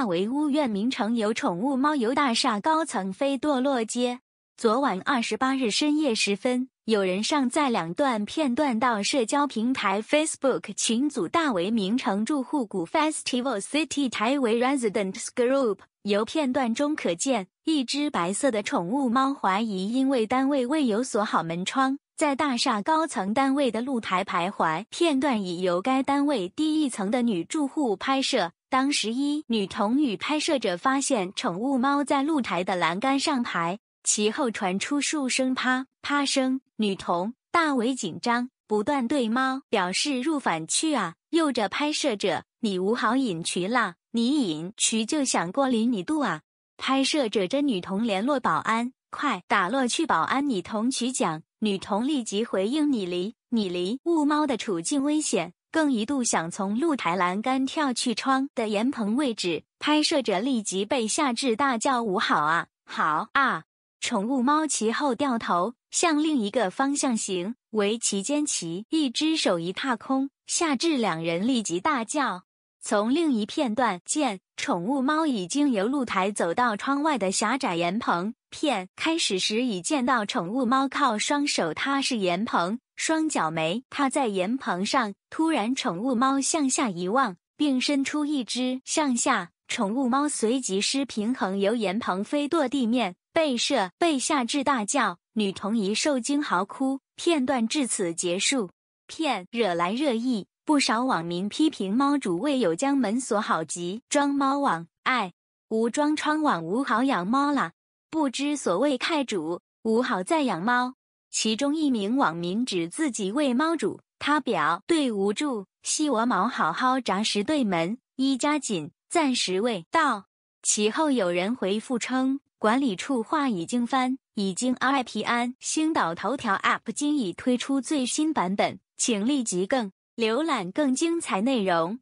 大围屋苑名城有宠物猫游大厦高层飞堕落街。昨晚二十八日深夜时分，有人上载两段片段到社交平台 Facebook 群组“大围名城住户古 Festival City 台围 Resident Group”。由片段中可见，一只白色的宠物猫怀疑因为单位未有锁好门窗，在大厦高层单位的露台徘徊。片段已由该单位第一层的女住户拍摄。当时，一女童与拍摄者发现宠物猫在露台的栏杆上爬，其后传出数声“啪啪”声，女童大为紧张，不断对猫表示入反区啊，又着拍摄者你无好引渠啦，你引渠就想过离你度啊。拍摄者这女童联络保安，快打落去保安，女童取奖。女童立即回应你离你离，物猫的处境危险。更一度想从露台栏杆跳去窗的檐棚位置，拍摄者立即被夏至大叫：“捂好啊，好啊！”宠物猫骑后掉头向另一个方向行，为其间骑，一只手一踏空，夏至两人立即大叫。从另一片段见，宠物猫已经由露台走到窗外的狭窄檐棚。片开始时已见到宠物猫靠双手踏实檐棚。双脚没踏在岩棚上。突然，宠物猫向下一望，并伸出一只向下。宠物猫随即失平衡，由岩棚飞堕地面，被射，被吓至大叫。女童一受惊嚎哭。片段至此结束。片惹来热议，不少网民批评猫主未有将门锁好及装猫网。哎，无装窗网无好养猫啦。不知所谓开主无好再养猫。其中一名网民指自己喂猫主，他表对无助，希我毛好好扎实对门一加紧暂时未到。其后有人回复称，管理处话已经翻，已经 I p 安星岛头条 App 今已推出最新版本，请立即更浏览更精彩内容。